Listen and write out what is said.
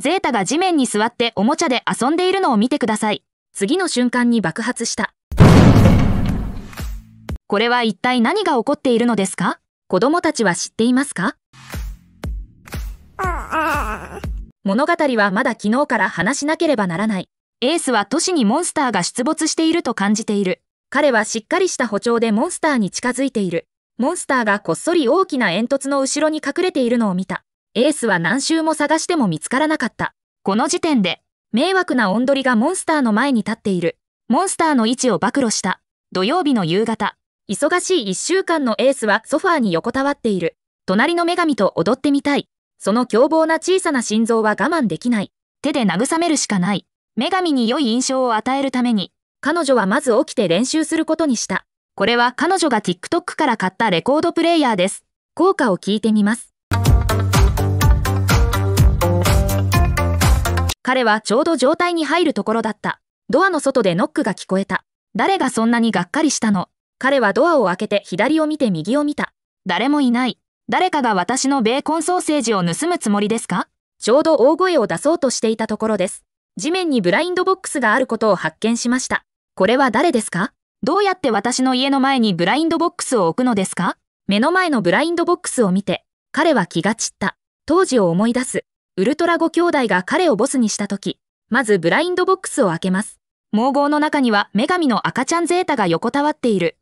ゼータが地面に座っておもちゃで遊んでいるのを見てください。次の瞬間に爆発した。これは一体何が起こっているのですか子供たちは知っていますか物語はまだ昨日から話しなければならない。エースは都市にモンスターが出没していると感じている。彼はしっかりした歩調でモンスターに近づいている。モンスターがこっそり大きな煙突の後ろに隠れているのを見た。エースは何周も探しても見つからなかった。この時点で、迷惑なンドりがモンスターの前に立っている。モンスターの位置を暴露した。土曜日の夕方、忙しい一週間のエースはソファーに横たわっている。隣の女神と踊ってみたい。その凶暴な小さな心臓は我慢できない。手で慰めるしかない。女神に良い印象を与えるために、彼女はまず起きて練習することにした。これは彼女が TikTok から買ったレコードプレイヤーです。効果を聞いてみます。彼はちょうど状態に入るところだった。ドアの外でノックが聞こえた。誰がそんなにがっかりしたの彼はドアを開けて左を見て右を見た。誰もいない。誰かが私のベーコンソーセージを盗むつもりですかちょうど大声を出そうとしていたところです。地面にブラインドボックスがあることを発見しました。これは誰ですかどうやって私の家の前にブラインドボックスを置くのですか目の前のブラインドボックスを見て、彼は気が散った。当時を思い出す。ウルトラ5兄弟が彼をボスにした時、まずブラインドボックスを開けます。毛合の中には女神の赤ちゃんゼータが横たわっている。